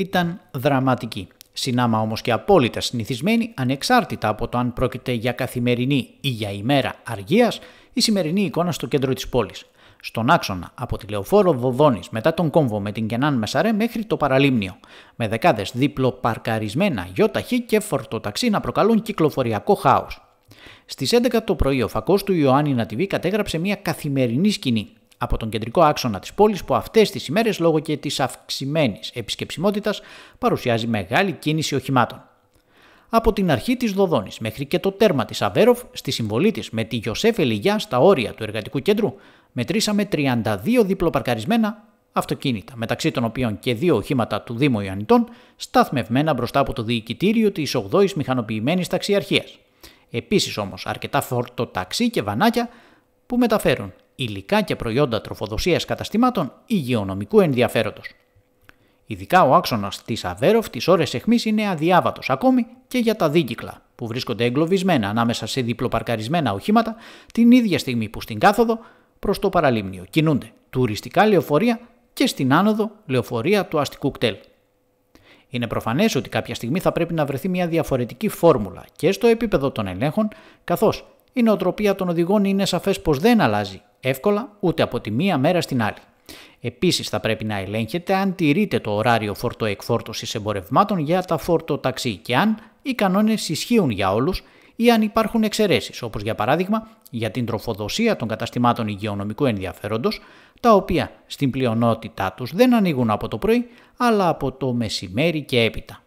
ήταν δραματική. Συνάμα όμως και απόλυτα συνηθισμένη, ανεξάρτητα από το αν πρόκειται για καθημερινή ή για ημέρα αργίας, η σημερινή εικόνα στο κέντρο της πόλης. Στον άξονα από τη λεωφόρο Βοδόνης μετά τον κόμβο με την Κενάν Μεσαρέ μέχρι το παραλίμνιο, με δεκάδες δίπλο παρκαρισμένα γιοταχή και φορτοταξί να προκαλούν κυκλοφοριακό χάος. Στις 11 το πρωί, ο φακός του Ιωάννη Νατιβή κατέγραψε μια καθημερινή σκηνή από τον κεντρικό άξονα της πόλης που αυτές τις ημέρες λόγω και της αυξημένης επισκεψιμότητας παρουσιάζει μεγάλη κίνηση οχημάτων. Από την αρχή της Δοδόνης μέχρι και το τέρμα της Αβέροφ στη συμβολή της με τη Γιωσέφ Ελιγιά στα όρια του εργατικού κέντρου μετρήσαμε 32 διπλοπαρκαρισμένα αυτοκίνητα, μεταξύ των οποίων και δύο οχήματα του Δήμου Ιωαννητών, σταθμευμένα μπροστά από το διοικητήριο της 8η Μηχανοποιημένης Ταξιαρχίας. Επίσης όμως αρκετά φορτοταξί και βανάκια που μεταφέρουν υλικά και προϊόντα τροφοδοσίας καταστημάτων υγειονομικού ενδιαφέροντος. Ειδικά ο άξονας της Αβέροφ τις ώρες αιχμής είναι αδιάβατος ακόμη και για τα δίκυκλα, που βρίσκονται εγκλωβισμένα ανάμεσα σε διπλοπαρκαρισμένα οχήματα την ίδια στιγμή που στην κάθοδο προς το παραλίμνιο κινούνται τουριστικά λεωφορεία και στην άνοδο λεωφορεία του αστικού κτέλ. Είναι προφανές ότι κάποια στιγμή θα πρέπει να βρεθεί μια διαφορετική φόρμουλα και στο επίπεδο των ελέγχων, καθώς η νοοτροπία των οδηγών είναι σαφές πως δεν αλλάζει εύκολα ούτε από τη μία μέρα στην άλλη. Επίσης θα πρέπει να ελέγχετε αν τηρείτε το ωράριο φορτοεκφόρτωσης εμπορευμάτων για τα φορτοταξί και αν οι κανόνες ισχύουν για όλους ή αν υπάρχουν εξαιρέσεις, όπως για παράδειγμα για την τροφοδοσία των καταστημάτων υγειονομικού ενδιαφέροντος τα οποία στην πλειονότητά τους δεν ανοίγουν από το πρωί, αλλά από το μεσημέρι και έπειτα.